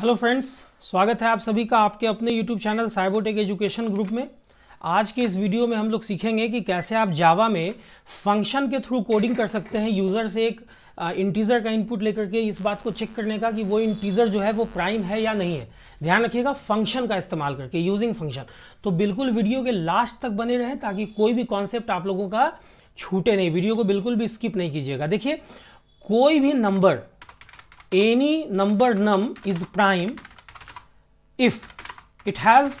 Hello friends स्वागत है आप सभी का आपके अपने YouTube channel Cybotech education group में आज के इस वीडियो में हम लोग सीखेंगे कि कैसे आप जावा में फंक्शन के थ्रू कोडिंग कर सकते हैं यूज़र से एक इंटीज़र का इनपुट लेकर के इस बात को चेक करने का कि वो इंटीज़र जो है वो प्राइम है या नहीं है ध्यान रखिएगा फंक्शन का इस्तेमाल करके यूजिंग फंक्शन तो बिल्कुल वीडियो के लास्ट तक बने रहें ताकि कोई भी कॉन्सेप्ट आप लोगों का छूटे नहीं वीडियो को बिल्कुल भी स्किप नहीं कीजिएगा देखिए कोई भी number any number num is prime if it has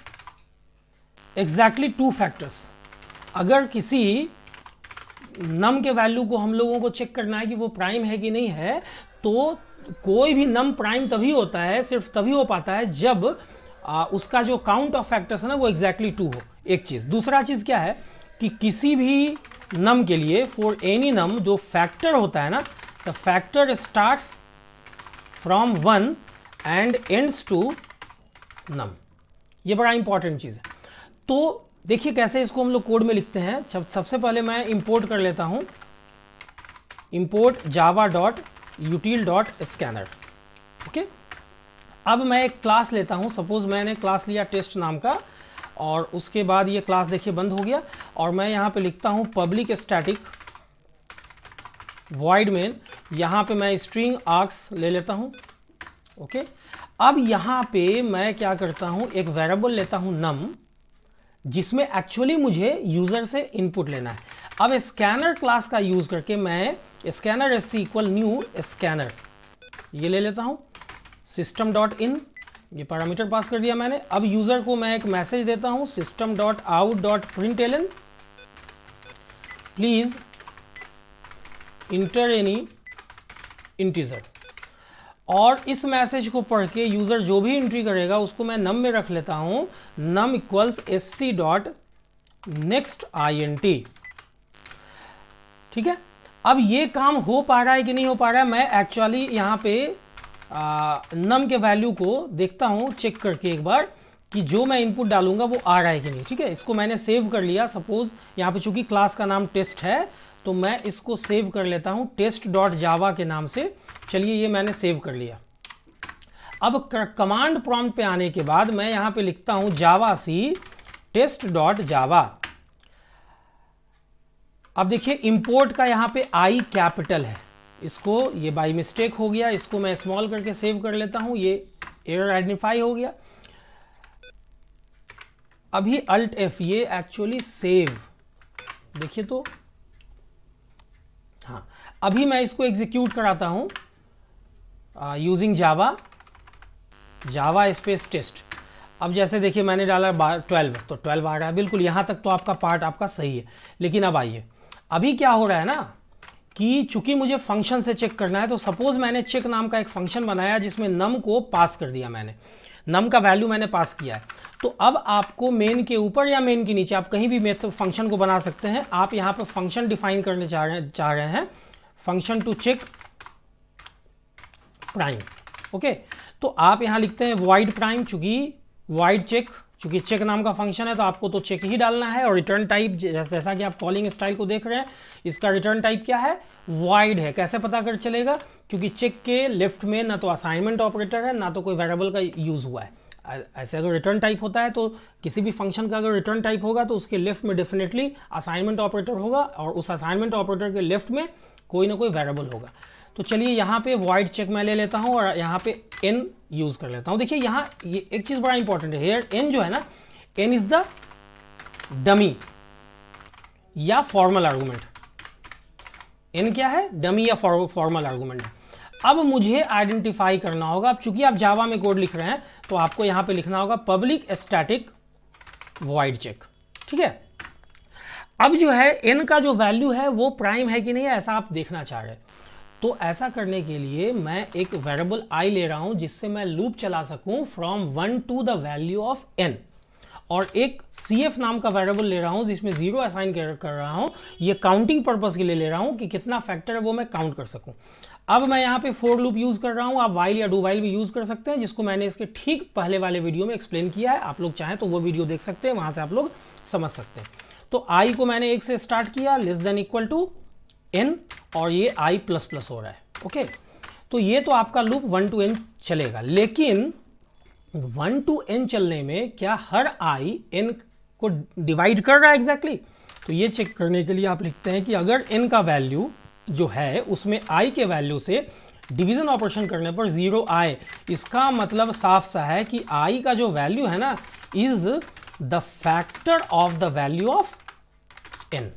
exactly two factors अगर किसी नम के वैल्यू को हम लोगों को चेक करना है कि वो प्राइम है कि नहीं है तो कोई भी नम प्राइम तभी होता है सिर्फ तभी हो पाता है जब आ, उसका जो काउंट ऑफ फैक्टर्स है ना वो एग्जैक्टली टू हो एक चीज़ दूसरा चीज़ क्या है कि किसी भी नम के लिए फॉर एनी नम जो फैक्टर होता है ना the factor starts from one and ends to num ये बड़ा इंपॉर्टेंट चीज़ है तो देखिए कैसे इसको हम लोग कोड में लिखते हैं सबसे पहले मैं इंपोर्ट कर लेता हूं import Java dot util dot scanner okay अब मैं एक क्लास लेता हूं सपोज मैंने क्लास लिया टेस्ट नाम का और उसके बाद ये क्लास देखिए बंद हो गया और मैं यहां पे लिखता हूं पब्लिक स्टैटिक वाइड मेन यहाँ पे मैं स्ट्रिंग आर्क्स ले लेता हूँ ओके अब यहाँ पे मैं क्या करता हूँ एक वेरेबल लेता हूँ नम जिसमें एक्चुअली मुझे यूज़र से इनपुट लेना है अब स्कैनर क्लास का यूज़ करके मैं scanner S C equal new scanner ये ले लेता हूँ सिस्टम डॉट इन ये पैरामीटर पास कर दिया मैंने अब यूज़र को मैं एक मैसेज देता हूँ system dot out dot println please enter any integer और इस मैसेज को पढ़ के यूज़र जो भी एंट्री करेगा उसको मैं नम में रख लेता हूं num equals S C dot next I N T ठीक है अब ये काम हो पा रहा है कि नहीं हो पा रहा है मैं एक्चुअली यहां पे आ, नम के वैल्यू को देखता हूं चेक करके एक बार कि जो मैं इनपुट डालूंगा वो आ रहा है कि नहीं ठीक है इसको मैंने सेव कर लिया सपोज यहां पे चूंकि क्लास का नाम टेस्ट है तो मैं इसको सेव कर लेता हूँ टेस्ट डॉट जावा के नाम से चलिए ये मैंने सेव कर लिया अब कमांड प्रॉम्प्ट पे आने के बाद मैं यहाँ पे लिखता हूँ जावा सी टेस्ट डॉट जावा अब देखिए इंपोर्ट का यहाँ पे आई कैपिटल है इसको ये बाई मिस्टेक हो गया इसको मैं स्मॉल करके सेव कर लेता हूँ ये एयर आइडेंटिफाई हो गया अभी अल्ट एफ ये एक्चुअली सेव देखिए तो अभी मैं इसको एग्जीक्यूट कराता हूं using Java Java space test अब जैसे देखिए मैंने डाला ट्वेल्व तो ट्वेल्व आ रहा है बिल्कुल यहां तक तो आपका पार्ट आपका सही है लेकिन अब आइए अभी क्या हो रहा है ना कि चूंकि मुझे फंक्शन से चेक करना है तो सपोज मैंने चेक नाम का एक फंक्शन बनाया जिसमें नम को पास कर दिया मैंने नम का वैल्यू मैंने पास किया है तो अब आपको मेन के ऊपर या मेन के नीचे आप कहीं भी मेथड फंक्शन को बना सकते हैं आप यहाँ पर फंक्शन डिफाइन करने चाह रहे हैं function to check prime okay तो आप यहां लिखते हैं वाइड प्राइम चूंकि वाइड चेक चूंकि चेक नाम का फंक्शन है तो आपको तो चेक ही डालना है और रिटर्न टाइप जैसा कि आप कॉलिंग स्टाइल को देख रहे हैं इसका रिटर्न टाइप क्या है वाइड है कैसे पता कर चलेगा क्योंकि चेक के लेफ्ट में ना तो असाइनमेंट ऑपरेटर है ना तो कोई वेरेबल का यूज़ हुआ है ऐसे अगर रिटर्न टाइप होता है तो किसी भी फंक्शन का अगर रिटर्न टाइप होगा तो उसके लेफ्ट में डेफिनेटली असाइनमेंट ऑपरेटर होगा और उस असाइनमेंट ऑपरेटर के लेफ्ट में कोई ना कोई वेरेबल होगा तो चलिए यहाँ पे वाइड चेक मैं ले लेता हूँ और यहाँ पे एन यूज़ कर लेता हूँ देखिए यहाँ ये एक चीज़ बड़ा इंपॉर्टेंट है हेयर एन जो है ना एन इज़ द डमी या फॉर्मल आर्गूमेंट एन क्या है डमी या फॉर्मल आर्गूमेंट है अब मुझे आइडेंटिफाई करना होगा अब चूंकि आप जावा में कोड लिख रहे हैं तो आपको यहां पे लिखना होगा पब्लिक स्टैटिक वाइड चेक ठीक है अब जो है एन का जो वैल्यू है वो प्राइम है कि नहीं ऐसा आप देखना चाह रहे तो ऐसा करने के लिए मैं एक वेरिएबल आई ले रहा हूं जिससे मैं लूप चला सकूं from one to the value of N और एक सी एफ नाम का वेरिएबल ले रहा हूं जिसमें जीरो असाइन कर, रहा हूं ये काउंटिंग पर्पज के लिए ले रहा हूं कि कितना फैक्टर है वो मैं काउंट कर सकूं अब मैं यहाँ पे फोर लूप यूज कर रहा हूं आप वाइल या डू वाइल भी यूज कर सकते हैं जिसको मैंने इसके ठीक पहले वाले वीडियो में एक्सप्लेन किया है आप लोग चाहें तो वो वीडियो देख सकते हैं वहां से आप लोग समझ सकते हैं तो आई को मैंने एक से स्टार्ट किया less than equal to N और ये आई प्लस प्लस हो रहा है ओके तो ये तो आपका लूप वन टू एन चलेगा लेकिन वन टू एन चलने में क्या हर आई एन को डिवाइड कर रहा है एग्जैक्टली exactly? तो ये चेक करने के लिए आप लिखते हैं कि अगर एन का वैल्यू जो है उसमें आई के वैल्यू से डिवीजन ऑपरेशन करने पर जीरो आए इसका मतलब साफ सा है कि आई का जो वैल्यू है ना is the factor of the value of N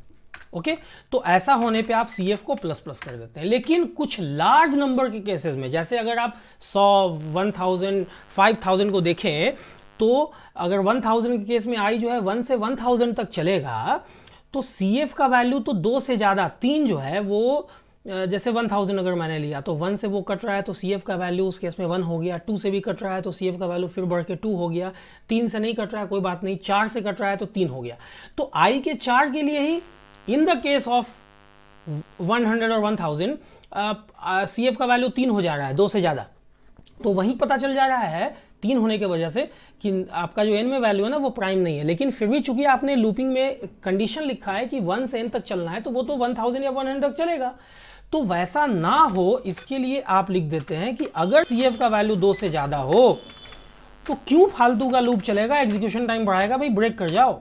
okay okay? तो ऐसा होने पे आप सी को प्लस प्लस कर देते हैं लेकिन कुछ लार्ज नंबर के केसेस में जैसे अगर आप 100, 1000, 5000 को देखें तो अगर 1000 के केस में आई जो है 1 से 1000 तक चलेगा तो सी का वैल्यू तो दो से ज़्यादा तीन जो है वो जैसे वन थाउजेंड अगर मैंने लिया तो वन से वो कट रहा है तो सी का वैल्यू उस केस में वन हो गया टू से भी कट रहा है तो सी का वैल्यू फिर बढ़ के टू हो गया तीन से नहीं कट रहा है कोई बात नहीं चार से कट रहा है तो तीन हो गया तो आई के चार के लिए ही in the case of one hundred और वन थाउजेंड सी का वैल्यू तीन हो जा रहा है दो से ज़्यादा तो वहीं पता चल जा रहा है तीन होने की वजह से कि आपका जो एन में वैल्यू है ना वो प्राइम नहीं है लेकिन फिर भी चूंकि आपने लूपिंग में कंडीशन लिखा है कि वन से एन तक चलना है तो वो तो वन थाउजेंड या वन हंड्रेड चलेगा तो वैसा ना हो इसके लिए आप लिख देते हैं कि अगर सी का वैल्यू दो से ज़्यादा हो तो क्यों फालतू का लूप चलेगा एग्जीक्यूशन टाइम बढ़ाएगा भाई ब्रेक कर जाओ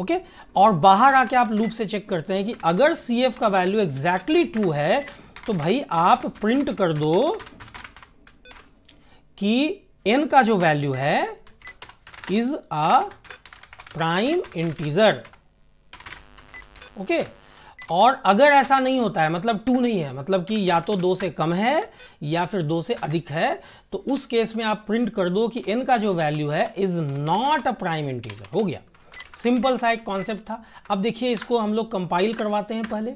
ओके okay? और बाहर आके आप लूप से चेक करते हैं कि अगर सी का वैल्यू एग्जैक्टली टू है तो भाई आप प्रिंट कर दो कि एन का जो वैल्यू है is a prime integer okay okay? और अगर ऐसा नहीं होता है मतलब टू नहीं है मतलब कि या तो दो से कम है या फिर दो से अधिक है तो उस केस में आप प्रिंट कर दो कि n का जो वैल्यू है is not a prime integer हो गया सिंपल सा एक कॉन्सेप्ट था अब देखिए इसको हम लोग कंपाइल करवाते हैं पहले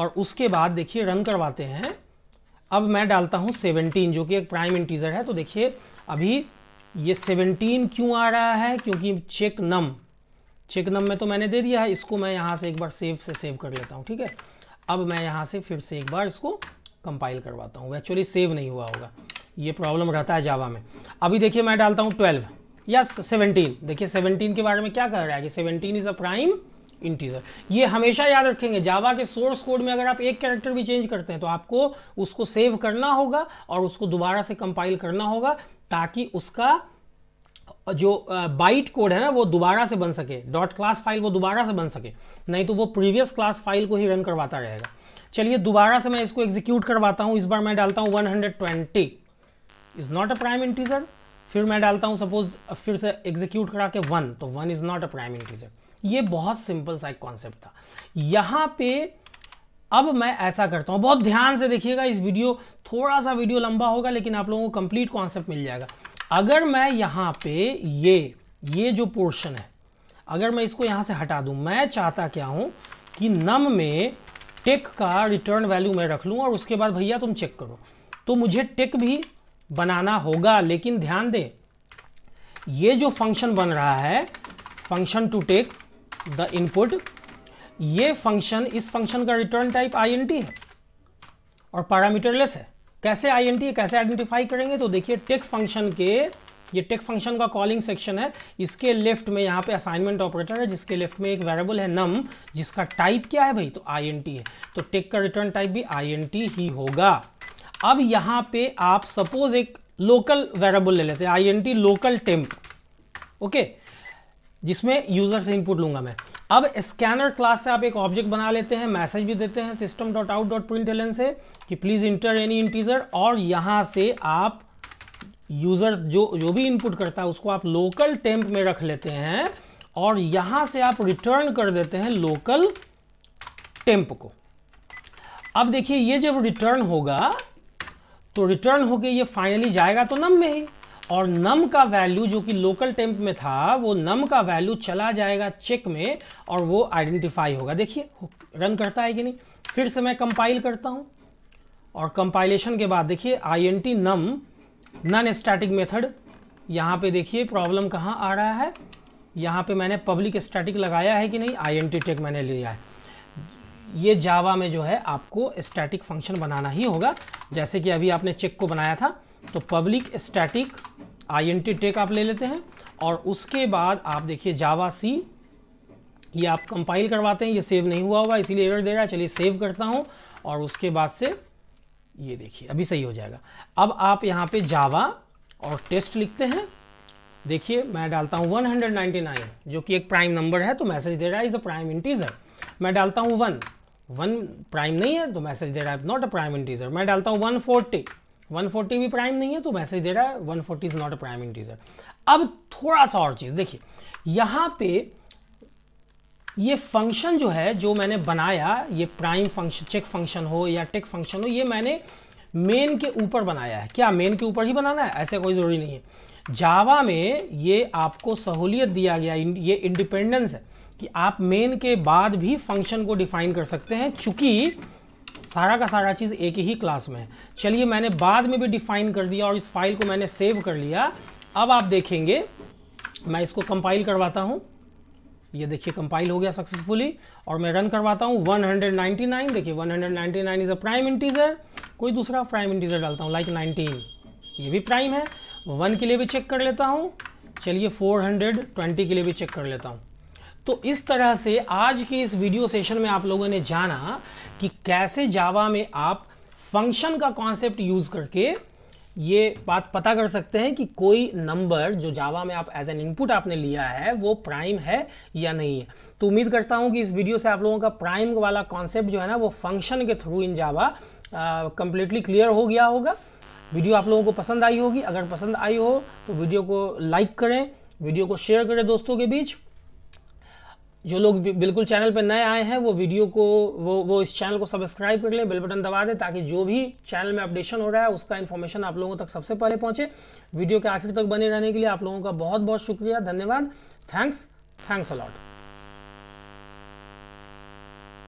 और उसके बाद देखिए रन करवाते हैं अब मैं डालता हूं सेवनटीन जो कि एक प्राइम इंटीजर है तो देखिए अभी ये सेवनटीन क्यों आ रहा है क्योंकि चेक नम चिकनम में तो मैंने दे दिया है इसको मैं यहाँ से एक बार सेव से सेव कर लेता हूँ ठीक है अब मैं यहाँ से फिर से एक बार इसको कंपाइल करवाता हूँ एक्चुअली सेव नहीं हुआ होगा ये प्रॉब्लम रहता है जावा में अभी देखिए मैं डालता हूँ ट्वेल्व या सेवनटीन देखिए सेवनटीन के बारे में क्या कह रहा है कि seventeen is a prime integer ये हमेशा याद रखेंगे जावा के सोर्स कोड में अगर आप एक कैरेक्टर भी चेंज करते हैं तो आपको उसको सेव करना होगा और उसको दोबारा से कंपाइल करना होगा ताकि उसका जो बाइट कोड है ना वो दोबारा से बन सके डॉट क्लास फाइल वो दोबारा से बन सके नहीं तो वो प्रीवियस क्लास फाइल को ही रन करवाता रहेगा चलिए दोबारा से मैं इसको एग्जीक्यूट करवाता हूँ इस बार मैं डालता हूँ 120 is not a prime integer फिर मैं डालता हूँ सपोज फिर से एग्जीक्यूट करा के वन तो one is not a prime integer ये बहुत सिंपल सा एक कॉन्सेप्ट था यहाँ पे अब मैं ऐसा करता हूँ बहुत ध्यान से देखिएगा इस वीडियो थोड़ा सा वीडियो लंबा होगा लेकिन आप लोगों को कंप्लीट कॉन्सेप्ट मिल जाएगा अगर मैं यहाँ पे ये ये जो पोर्शन है अगर मैं इसको यहाँ से हटा दूँ मैं चाहता क्या हूँ कि नम में टिक का रिटर्न वैल्यू मैं रख लूँ और उसके बाद भैया तुम चेक करो तो मुझे टिक भी बनाना होगा लेकिन ध्यान दें ये जो फंक्शन बन रहा है function to take the input ये फंक्शन इस फंक्शन का रिटर्न टाइप आई है और पैरामीटरलेस है कैसे आई कैसे आइडेंटिफाई करेंगे तो देखिए टेक फंक्शन के ये टेक फंक्शन का कॉलिंग सेक्शन है इसके लेफ्ट में यहाँ पे असाइनमेंट ऑपरेटर है जिसके लेफ्ट में एक वेरेबल है नम जिसका टाइप क्या है भाई तो आई है तो टेक का रिटर्न टाइप भी आई ही होगा अब यहाँ पे आप सपोज एक लोकल वेरेबल ले लेते हैं आई लोकल टेम्प ओके जिसमें यूजर से इनपुट लूंगा मैं अब स्कैनर क्लास से आप एक ऑब्जेक्ट बना लेते हैं मैसेज भी देते हैं system dot out dot print से कि प्लीज़ इंटर एनी इंटीजर और यहाँ से आप यूज़र जो जो भी इनपुट करता है उसको आप लोकल टेम्प में रख लेते हैं और यहाँ से आप रिटर्न कर देते हैं लोकल टेम्प को अब देखिए ये जब रिटर्न होगा तो रिटर्न होके ये फाइनली जाएगा तो नम में ही और नम का वैल्यू जो कि लोकल टेम्प में था वो नम का वैल्यू चला जाएगा चेक में और वो आइडेंटिफाई होगा देखिए रन करता है कि नहीं फिर से मैं कंपाइल करता हूँ और कंपाइलेशन के बाद देखिए I N T num non static method यहाँ पे देखिए प्रॉब्लम कहाँ आ रहा है यहाँ पे मैंने पब्लिक स्टैटिक लगाया है कि नहीं आई एन टी टेक मैंने लिया है ये जावा में जो है आपको स्टैटिक फंक्शन बनाना ही होगा जैसे कि अभी आपने चेक को बनाया था तो public static I N T take आप ले लेते हैं और उसके बाद आप देखिए जावा सी ये आप कंपाइल करवाते हैं ये सेव नहीं हुआ हुआ इसीलिए एरर दे रहा है चलिए सेव करता हूँ और उसके बाद से ये देखिए अभी सही हो जाएगा अब आप यहाँ पे जावा और टेस्ट लिखते हैं देखिए मैं डालता हूँ 199 जो कि एक प्राइम नंबर है तो मैसेज दे रहा है इज़ अ प्राइम इंटीजर मैं डालता हूँ वन वन प्राइम नहीं है तो मैसेज दे रहा है नॉट अ प्राइम इंटीजर मैं डालता हूँ फोर्टी 140 भी प्राइम नहीं है तो मैसेज दे रहा है 140 forty is not a prime integer अब थोड़ा सा और चीज़ देखिए यहां पे ये फंक्शन जो है जो मैंने बनाया ये प्राइम फंक्शन चेक फंक्शन हो या टेक फंक्शन हो ये मैंने मेन के ऊपर बनाया है क्या मेन के ऊपर ही बनाना है ऐसे कोई ज़रूरी नहीं है जावा में ये आपको सहूलियत दिया गया ये इंडिपेंडेंस है कि आप मेन के बाद भी फंक्शन को डिफाइन कर सकते हैं चूंकि सारा का सारा चीज़ एक ही क्लास में है चलिए मैंने बाद में भी डिफाइन कर दिया और इस फाइल को मैंने सेव कर लिया अब आप देखेंगे मैं इसको कंपाइल करवाता हूँ ये देखिए कंपाइल हो गया सक्सेसफुली और मैं रन करवाता हूँ 199 देखिए 199 इज़ अ प्राइम इंटीजर कोई दूसरा प्राइम इंटीजर डालता हूँ लाइक नाइनटीन ये भी प्राइम है वन के लिए भी चेक कर लेता हूँ चलिए 420 के लिए भी चेक कर लेता हूँ तो इस तरह से आज के इस वीडियो सेशन में आप लोगों ने जाना कि कैसे जावा में आप फंक्शन का कॉन्सेप्ट यूज़ करके ये बात पता कर सकते हैं कि कोई नंबर जो जावा में आप एज एन इनपुट आपने लिया है वो प्राइम है या नहीं है तो उम्मीद करता हूँ कि इस वीडियो से आप लोगों का प्राइम वाला कॉन्सेप्ट जो है ना वो फंक्शन के through in Java completely clear हो गया होगा वीडियो आप लोगों को पसंद आई होगी अगर पसंद आई हो तो वीडियो को लाइक करें वीडियो को शेयर करें दोस्तों के बीच जो लोग बिल्कुल चैनल पर नए आए हैं वो वीडियो को वो वो इस चैनल को सब्सक्राइब कर लें बेल बटन दबा दें ताकि जो भी चैनल में अपडेशन हो रहा है उसका इन्फॉर्मेशन आप लोगों तक सबसे पहले पहुंचे वीडियो के आखिर तक बने रहने के लिए आप लोगों का बहुत बहुत शुक्रिया धन्यवाद थैंक्स थैंक्स अलॉट